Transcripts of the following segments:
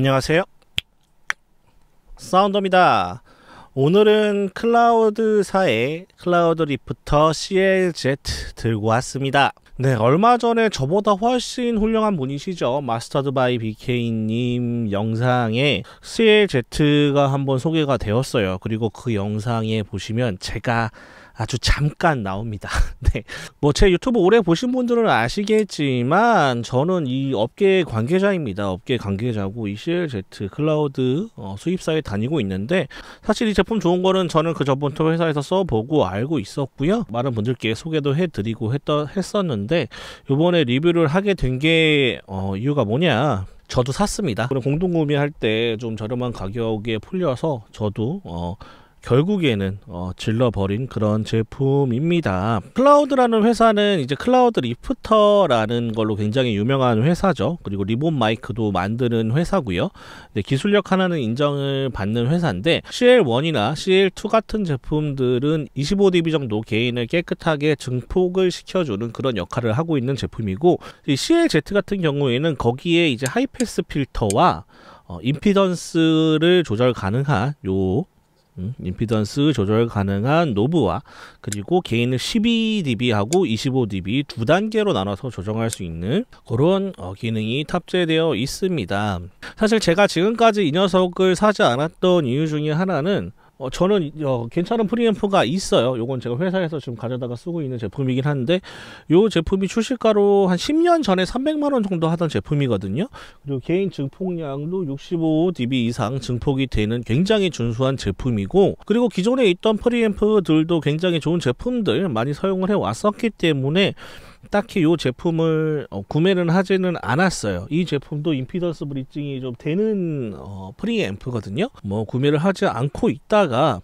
안녕하세요 사운드입니다 오늘은 클라우드사의 클라우드 리프터 CLZ 들고 왔습니다 네 얼마 전에 저보다 훨씬 훌륭한 분이시죠 마스터드 바이 BK님 영상에 CLZ가 한번 소개가 되었어요 그리고 그 영상에 보시면 제가 아주 잠깐 나옵니다. 네. 뭐 제 유튜브 오래 보신 분들은 아시겠지만 저는 이 업계 관계자입니다. 업계 관계자고 ECLZ 클라우드 어, 수입사에 다니고 있는데 사실 이 제품 좋은 거는 저는 그 전부터 회사에서 써보고 알고 있었고요. 많은 분들께 소개도 해드리고 했던, 했었는데 이번에 리뷰를 하게 된 게 어, 이유가 뭐냐 저도 샀습니다. 그리 공동 구매할 때 좀 저렴한 가격에 풀려서 저도 어, 결국에는 어, 질러버린 그런 제품입니다. 클라우드라는 회사는 이제 클라우드 리프터라는 걸로 굉장히 유명한 회사죠. 그리고 리본 마이크도 만드는 회사고요. 기술력 하나는 인정을 받는 회사인데 CL1이나 CL2 같은 제품들은 25dB 정도 게인을 깨끗하게 증폭을 시켜주는 그런 역할을 하고 있는 제품이고 CLZ 같은 경우에는 거기에 이제 하이패스 필터와 어, 임피던스를 조절 가능한 요 음, 임피던스 조절 가능한 노브와 그리고 개인을 12dB하고 25dB 두 단계로 나눠서 조정할 수 있는 그런 어, 기능이 탑재되어 있습니다. 사실 제가 지금까지 이 녀석을 사지 않았던 이유 중에 하나는 어, 저는 어, 괜찮은 프리앰프가 있어요. 요건 제가 회사에서 지금 가져다가 쓰고 있는 제품이긴 한데 요 제품이 출시가로 한 10년 전에 300만 원 정도 하던 제품이거든요. 그리고 개인 증폭량도 65dB 이상 증폭이 되는 굉장히 준수한 제품이고 그리고 기존에 있던 프리앰프들도 굉장히 좋은 제품들 많이 사용을 해 왔었기 때문에 딱히 이 제품을 어, 구매는 하지는 않았어요. 이 제품도 임피던스 브릿징이 좀 되는 어, 프리앰프거든요. 뭐 구매를 하지 않고 있다가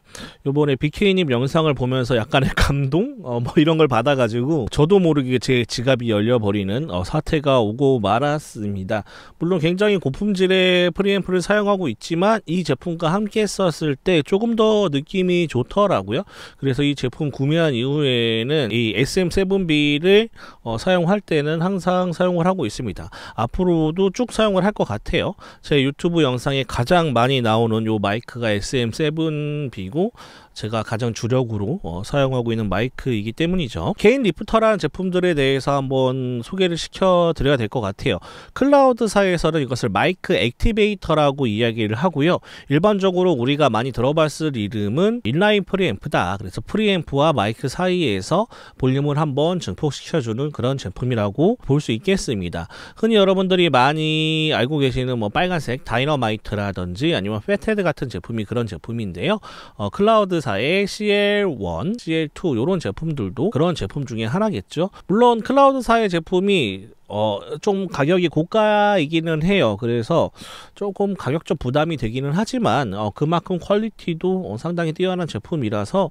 요번에 BK님 영상을 보면서 약간의 감동 어, 뭐 이런 걸 받아가지고 저도 모르게 제 지갑이 열려버리는 어, 사태가 오고 말았습니다. 물론 굉장히 고품질의 프리앰프를 사용하고 있지만 이 제품과 함께 썼을 때 조금 더 느낌이 좋더라고요. 그래서 이 제품 구매한 이후에는 이 SM7B를 어, 사용할 때는 항상 사용을 하고 있습니다. 앞으로도 쭉 사용을 할 것 같아요. 제 유튜브 영상에 가장 많이 나오는 요 마이크가 SM7B고 제가 가장 주력으로 어, 사용하고 있는 마이크이기 때문이죠. 개인 리프터라는 제품들에 대해서 한번 소개를 시켜드려야 될 것 같아요. 클라우드사에서는 이것을 마이크 액티베이터라고 이야기를 하고요. 일반적으로 우리가 많이 들어봤을 이름은 인라인 프리앰프다. 그래서 프리앰프와 마이크 사이에서 볼륨을 한번 증폭시켜주는 그런 제품이라고 볼 수 있겠습니다. 흔히 여러분들이 많이 알고 계시는 뭐 빨간색 다이너마이트라든지 아니면 패테드 같은 제품이 그런 제품인데요. 어, 클라우드 회사의 CL1, CL2 이런 제품들도 그런 제품 중에 하나겠죠. 물론 클라우드사의 제품이 어, 좀 가격이 고가이기는 해요. 그래서 조금 가격적 부담이 되기는 하지만, 어, 그만큼 퀄리티도 어, 상당히 뛰어난 제품이라서,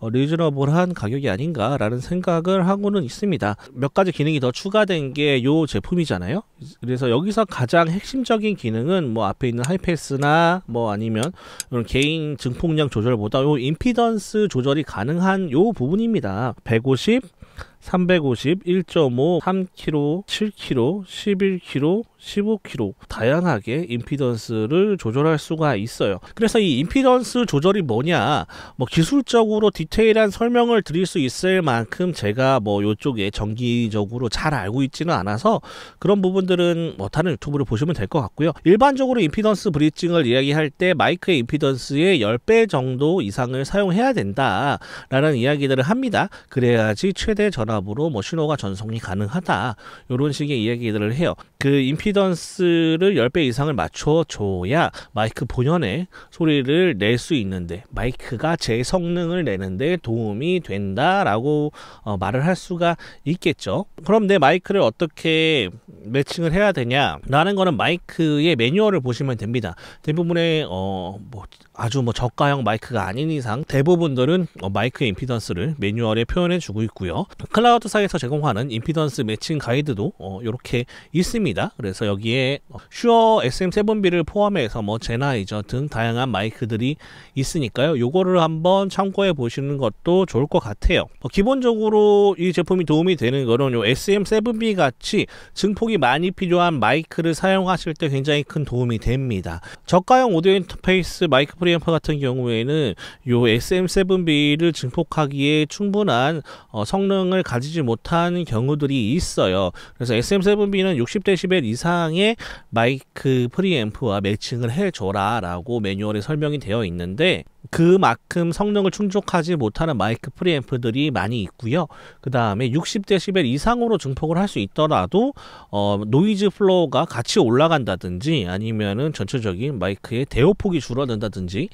어, 리즈너블한 가격이 아닌가라는 생각을 하고는 있습니다. 몇 가지 기능이 더 추가된 게 요 제품이잖아요. 그래서 여기서 가장 핵심적인 기능은 뭐 앞에 있는 하이패스나 뭐 아니면 이런 개인 증폭량 조절보다 요 임피던스 조절이 가능한 요 부분입니다. 150, 351.5, 3kg, 7kg, 11kg, 15kg 다양하게 임피던스를 조절할 수가 있어요. 그래서 이 임피던스 조절이 뭐냐 뭐 기술적으로 디테일한 설명을 드릴 수 있을 만큼 제가 뭐이쪽에 정기적으로 잘 알고 있지는 않아서 그런 부분들은 뭐 다른 유튜브를 보시면 될 것 같고요. 일반적으로 임피던스 브리징을 이야기할 때 마이크의 임피던스의 10배 정도 이상을 사용해야 된다라는 이야기들을 합니다. 그래야지 최대 전압 장갑으로 뭐 신호가 전송이 가능하다. 이런 식의 이야기들을 해요. 그 임피던스를 10배 이상을 맞춰줘야 마이크 본연의 소리를 낼 수 있는데 마이크가 제 성능을 내는데 도움이 된다라고 어, 말을 할 수가 있겠죠. 그럼 내 마이크를 어떻게 매칭을 해야 되냐? 라는 거는 마이크의 매뉴얼을 보시면 됩니다. 대부분의 어, 뭐 아주 뭐 저가형 마이크가 아닌 이상 대부분들은 어, 마이크의 임피던스를 매뉴얼에 표현해 주고 있고요. 클라우드사에서 이 제공하는 임피던스 매칭 가이드도 어, 이렇게 있습니다. 그래서 여기에 어, 슈어 SM7B를 포함해서 뭐 제나이저 등 다양한 마이크들이 있으니까요. 요거를 한번 참고해 보시는 것도 좋을 것 같아요. 어, 기본적으로 이 제품이 도움이 되는 거는 요 SM7B 같이 증폭이 많이 필요한 마이크를 사용하실 때 굉장히 큰 도움이 됩니다. 저가형 오디오 인터페이스 마이크 프리앰프 같은 경우에는 요 SM7B를 증폭하기에 충분한 어, 성능을 가지지 못한 경우들이 있어요. 그래서 SM7B는 60dB 이상의 마이크 프리앰프와 매칭을 해줘라 라고 매뉴얼에 설명이 되어 있는데 그만큼 성능을 충족하지 못하는 마이크 프리앰프들이 많이 있고요. 그 다음에 60dB 이상으로 증폭을 할 수 있더라도 어, 노이즈 플로우가 같이 올라간다든지 아니면은 전체적인 마이크의 대호폭이 줄어든다든지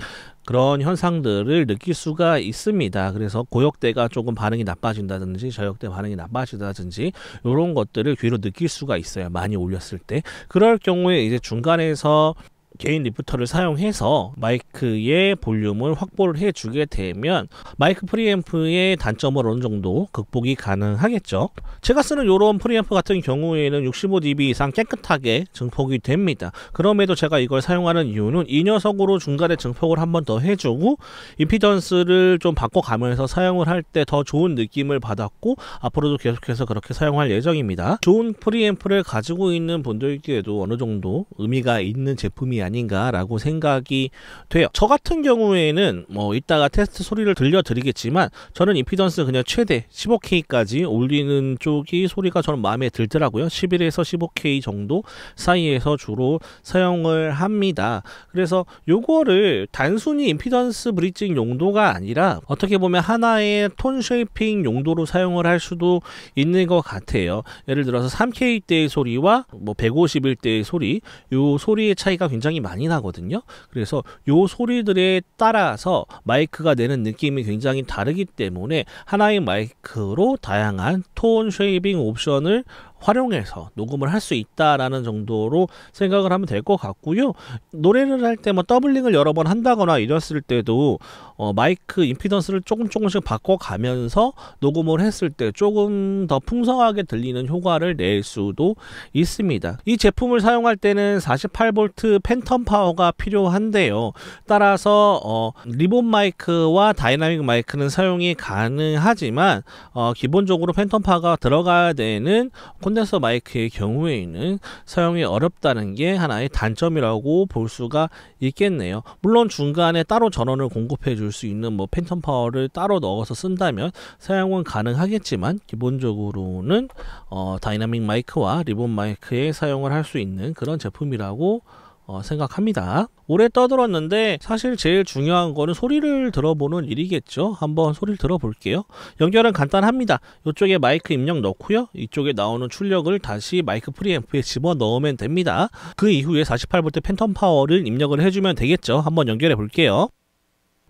그런 현상들을 느낄 수가 있습니다. 그래서 고역대가 조금 반응이 나빠진다든지 저역대 반응이 나빠진다든지 이런 것들을 귀로 느낄 수가 있어요. 많이 올렸을 때. 그럴 경우에 이제 중간에서 개인 리프터를 사용해서 마이크의 볼륨을 확보를 해주게 되면 마이크 프리앰프의 단점을 어느 정도 극복이 가능하겠죠. 제가 쓰는 이런 프리앰프 같은 경우에는 65dB 이상 깨끗하게 증폭이 됩니다. 그럼에도 제가 이걸 사용하는 이유는 이 녀석으로 중간에 증폭을 한번 더 해주고 임피던스를 좀 바꿔가면서 사용을 할 때 더 좋은 느낌을 받았고 앞으로도 계속해서 그렇게 사용할 예정입니다. 좋은 프리앰프를 가지고 있는 분들께도 어느 정도 의미가 있는 제품이 아니 아닌가라고 생각이 돼요. 저 같은 경우에는 뭐 이따가 테스트 소리를 들려드리겠지만 저는 임피던스 그냥 최대 15K까지 올리는 쪽이 소리가 저는 마음에 들더라고요. 11에서 15K 정도 사이에서 주로 사용을 합니다. 그래서 요거를 단순히 임피던스 브릿징 용도가 아니라 어떻게 보면 하나의 톤 쉐이핑 용도로 사용을 할 수도 있는 것 같아요. 예를 들어서 3K대의 소리와 뭐 151대의 소리 요 소리의 차이가 굉장히 굉장히 많이 나거든요. 그래서 요 소리들에 따라서 마이크가 내는 느낌이 굉장히 다르기 때문에 하나의 마이크로 다양한 톤 쉐이빙 옵션을 활용해서 녹음을 할 수 있다라는 정도로 생각을 하면 될 것 같고요. 노래를 할 때 뭐 더블링을 여러 번 한다거나 이랬을 때도 어, 마이크 임피던스를 조금 조금씩 바꿔가면서 녹음을 했을 때 조금 더 풍성하게 들리는 효과를 낼 수도 있습니다. 이 제품을 사용할 때는 48V 팬텀 파워가 필요한데요. 따라서 어, 리본 마이크와 다이나믹 마이크는 사용이 가능하지만 어, 기본적으로 팬텀 파워가 들어가야 되는 콘덴서 마이크의 경우에는 사용이 어렵다는 게 하나의 단점이라고 볼 수가 있겠네요. 물론 중간에 따로 전원을 공급해 줄 수 있는 뭐 팬텀 파워를 따로 넣어서 쓴다면 사용은 가능하겠지만 기본적으로는 어, 다이나믹 마이크와 리본 마이크에 사용을 할 수 있는 그런 제품이라고 어, 생각합니다. 오래 떠들었는데 사실 제일 중요한 거는 소리를 들어보는 일이겠죠. 한번 소리를 들어볼게요. 연결은 간단합니다. 이쪽에 마이크 입력 넣고요. 이쪽에 나오는 출력을 다시 마이크 프리앰프에 집어넣으면 됩니다. 그 이후에 48V 팬텀 파워를 입력을 해주면 되겠죠. 한번 연결해 볼게요.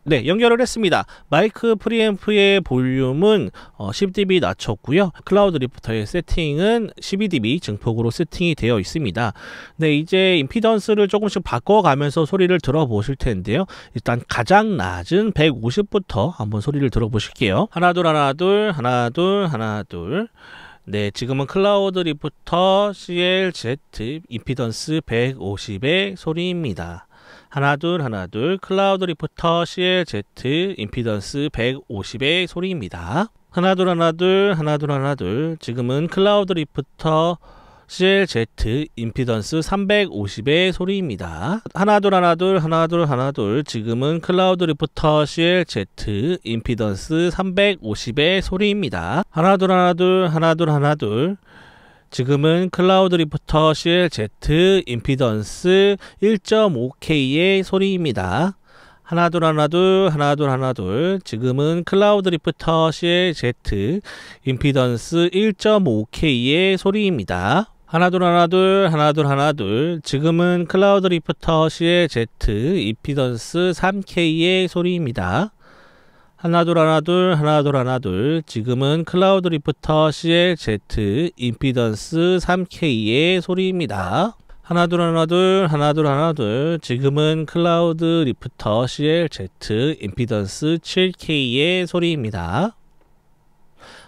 네, 연결을 했습니다. 마이크 프리앰프의 볼륨은 어, 10dB 낮췄고요. 클라우드 리프터의 세팅은 12dB 증폭으로 세팅이 되어 있습니다. 네, 이제 임피던스를 조금씩 바꿔가면서 소리를 들어보실 텐데요. 일단 가장 낮은 150부터 한번 소리를 들어보실게요. 하나 둘 하나 둘 하나 둘 하나 둘 네, 지금은 클라우드 리프터 CLZ 임피던스 150의 소리입니다. 하나 둘 하나 둘 클라우드 리프터 CLZ 임피던스 150의 소리입니다. 하나 둘 하나 둘 하나 둘 하나 둘 지금은 클라우드 리프터 CLZ 임피던스 350의 소리입니다. 하나 둘 하나 둘 하나 둘 하나 둘 지금은 클라우드 리프터 CLZ 임피던스 350의 소리입니다. 하나 둘 하나 둘 하나 둘 하나 둘 지금은 클라우드 리프터 CLZ 임피던스 1.5K의 소리입니다. 하나둘 하나둘 하나둘 하나둘 지금은 클라우드 리프터 CLZ 임피던스 1.5K의 소리입니다. 하나둘 하나둘 하나둘 하나둘 지금은 클라우드 리프터 CLZ 임피던스 3K의 소리입니다. 하나둘 하나둘 하나둘 하나둘 지금은 클라우드 리프터 CLZ 임피던스 3K의 소리입니다. 하나둘 하나둘 하나둘 하나둘 지금은 클라우드 리프터 CLZ 임피던스 7K의 소리입니다.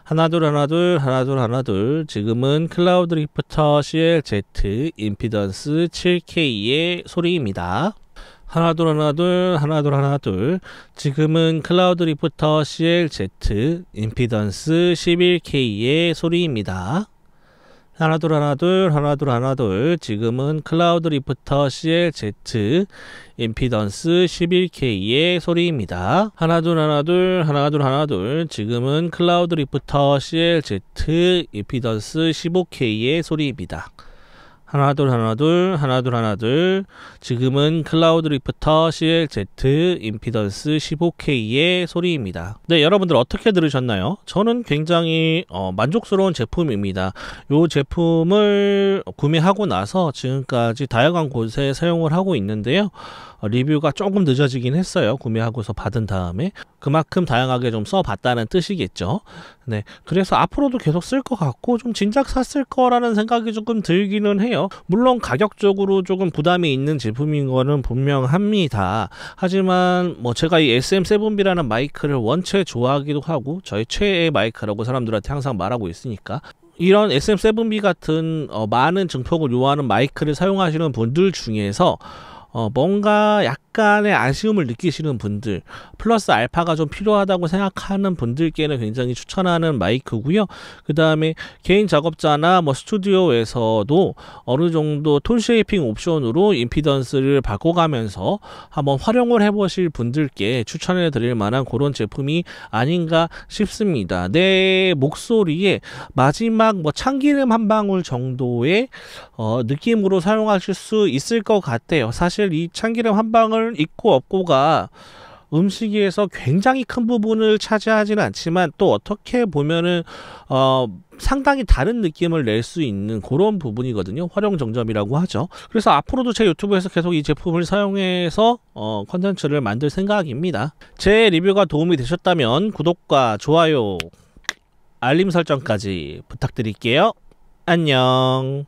하나둘 하나둘 하나둘 하나둘 지금은 클라우드 리프터 CLZ 임피던스 7K의 소리입니다. 하나둘 하나둘 하나둘 하나둘 지금은 클라우드 리프터 CLZ 임피던스 11K의 소리입니다. 하나둘 하나둘 하나둘 하나둘 지금은 클라우드 리프터 CLZ 임피던스 11K의 소리입니다. 하나둘 하나둘 하나둘 하나둘 지금은 클라우드 리프터 CLZ 임피던스 15K의 소리입니다. 하나둘 하나둘 하나둘 하나둘 지금은 클라우드 리프터 CLZ 임피던스 15K의 소리입니다. 네 여러분들 어떻게 들으셨나요? 저는 굉장히 어, 만족스러운 제품입니다. 이 제품을 구매하고 나서 지금까지 다양한 곳에 사용을 하고 있는데요. 어, 리뷰가 조금 늦어지긴 했어요. 구매하고서 받은 다음에 그만큼 다양하게 좀 써봤다는 뜻이겠죠. 네 그래서 앞으로도 계속 쓸 것 같고 좀 진작 샀을 거라는 생각이 조금 들기는 해요. 있잖요 물론 가격적으로 조금 부담이 있는 제품인 거는 분명합니다. 하지만 뭐 제가 이 SM7B라는 마이크를 원체 좋아하기도 하고 저의 최애 마이크라고 사람들한테 항상 말하고 있으니까 이런 SM7B 같은 어, 많은 증폭을 요하는 마이크를 사용하시는 분들 중에서 어, 뭔가 약간의 아쉬움을 느끼시는 분들 플러스 알파가 좀 필요하다고 생각하는 분들께는 굉장히 추천하는 마이크고요. 그 다음에 개인 작업자나 뭐 스튜디오에서도 어느 정도 톤 쉐이핑 옵션으로 임피던스를 바꿔가면서 한번 활용을 해보실 분들께 추천해 드릴 만한 그런 제품이 아닌가 싶습니다. 내 목소리에 마지막 뭐 참기름 한 방울 정도의 어, 느낌으로 사용하실 수 있을 것 같아요. 사실 사실 이 참기름 한 방울 있고 없고가 음식에서 굉장히 큰 부분을 차지하지는 않지만 또 어떻게 보면은 어 상당히 다른 느낌을 낼 수 있는 그런 부분이거든요. 활용 정점이라고 하죠. 그래서 앞으로도 제 유튜브에서 계속 이 제품을 사용해서 어 컨텐츠를 만들 생각입니다. 제 리뷰가 도움이 되셨다면 구독과 좋아요, 알림 설정까지 부탁드릴게요. 안녕.